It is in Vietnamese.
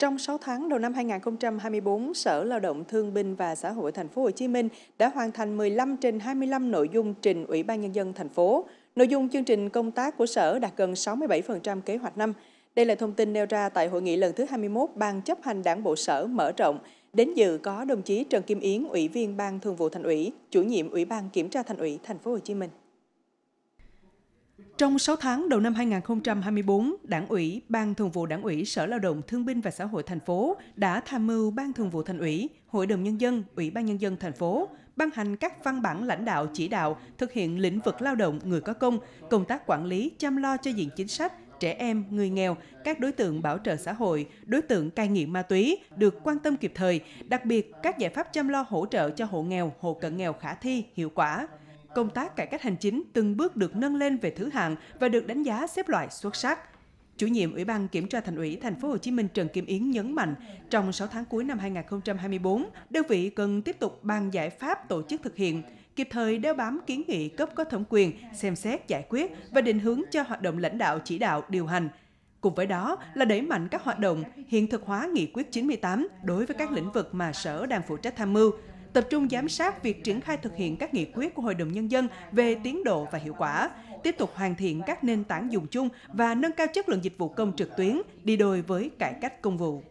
Trong 6 tháng đầu năm 2024, Sở Lao động Thương binh và Xã hội Thành phố Hồ Chí Minh đã hoàn thành 15 trên 25 nội dung trình Ủy ban nhân dân thành phố. Nội dung chương trình công tác của Sở đạt gần 67% kế hoạch năm. Đây là thông tin nêu ra tại hội nghị lần thứ 21 Ban chấp hành Đảng bộ Sở mở rộng. Đến dự có đồng chí Trần Kim Yến, Ủy viên Ban Thường vụ Thành ủy, Chủ nhiệm Ủy ban Kiểm tra Thành ủy Thành phố Hồ Chí Minh. Trong 6 tháng đầu năm 2024, Đảng ủy, Ban Thường vụ Đảng ủy, Sở Lao động Thương binh và Xã hội thành phố đã tham mưu Ban Thường vụ Thành ủy, Hội đồng nhân dân, Ủy ban nhân dân thành phố ban hành các văn bản lãnh đạo chỉ đạo thực hiện lĩnh vực lao động người có công, công tác quản lý chăm lo cho diện chính sách, trẻ em, người nghèo, các đối tượng bảo trợ xã hội, đối tượng cai nghiện ma túy được quan tâm kịp thời, đặc biệt các giải pháp chăm lo hỗ trợ cho hộ nghèo, hộ cận nghèo khả thi, hiệu quả công tác cải cách hành chính từng bước được nâng lên về thứ hạng và được đánh giá xếp loại xuất sắc. Chủ nhiệm Ủy ban Kiểm tra Thành ủy Thành phố Hồ Chí Minh Trần Kim Yến nhấn mạnh, trong 6 tháng cuối năm 2024, đơn vị cần tiếp tục bàn giải pháp tổ chức thực hiện, kịp thời đeo bám kiến nghị cấp có thẩm quyền, xem xét giải quyết và định hướng cho hoạt động lãnh đạo chỉ đạo điều hành. Cùng với đó là đẩy mạnh các hoạt động hiện thực hóa nghị quyết 98 đối với các lĩnh vực mà sở đang phụ trách tham mưu, tập trung giám sát việc triển khai thực hiện các nghị quyết của Hội đồng Nhân dân về tiến độ và hiệu quả, tiếp tục hoàn thiện các nền tảng dùng chung và nâng cao chất lượng dịch vụ công trực tuyến đi đôi với cải cách công vụ.